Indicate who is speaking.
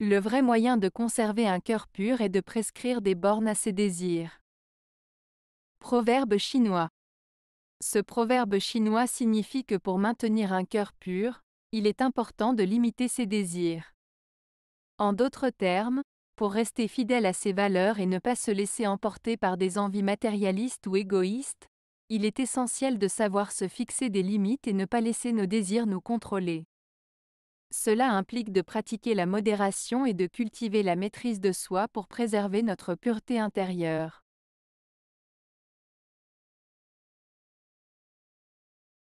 Speaker 1: Le vrai moyen de conserver un cœur pur est de prescrire des bornes à ses désirs. Proverbe chinois. Ce proverbe chinois signifie que pour maintenir un cœur pur, il est important de limiter ses désirs. En d'autres termes, pour rester fidèle à ses valeurs et ne pas se laisser emporter par des envies matérialistes ou égoïstes, il est essentiel de savoir se fixer des limites et ne pas laisser nos désirs nous contrôler. Cela implique de pratiquer la modération et de cultiver la maîtrise de soi pour préserver notre pureté intérieure.